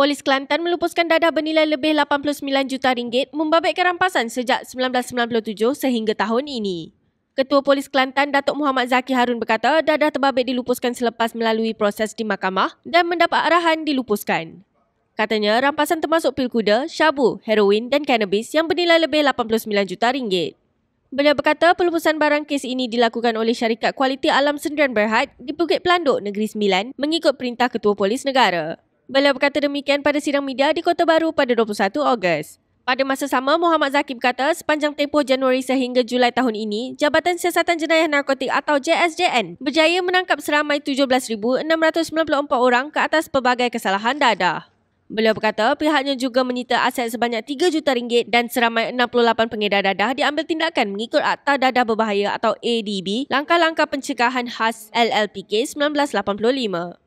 Polis Kelantan melupuskan dadah bernilai lebih 89 juta ringgit membabitkan rampasan sejak 1997 sehingga tahun ini. Ketua Polis Kelantan Datuk Muhammad Zaki Harun berkata dadah terbabit dilupuskan selepas melalui proses di mahkamah dan mendapat arahan dilupuskan. Katanya rampasan termasuk pil kuda, syabu, heroin dan cannabis yang bernilai lebih 89 juta ringgit. Beliau berkata pelupusan barang kes ini dilakukan oleh syarikat kualiti alam Sendirian Berhad di Bukit Pelanduk, Negeri Sembilan mengikut perintah Ketua Polis Negara. Beliau berkata demikian pada sidang media di Kota Baru pada 21 Ogos. Pada masa sama, Muhammad Zakib kata sepanjang tempoh Januari sehingga Julai tahun ini, Jabatan Siasatan Jenayah Narkotik atau JSJN berjaya menangkap seramai 17,694 orang ke atas pelbagai kesalahan dadah. Beliau berkata pihaknya juga menyita aset sebanyak 3 juta ringgit dan seramai 68 pengedar dadah diambil tindakan mengikut Akta Dadah Berbahaya atau ADB, langkah-langkah pencegahan khas LLPK 1985.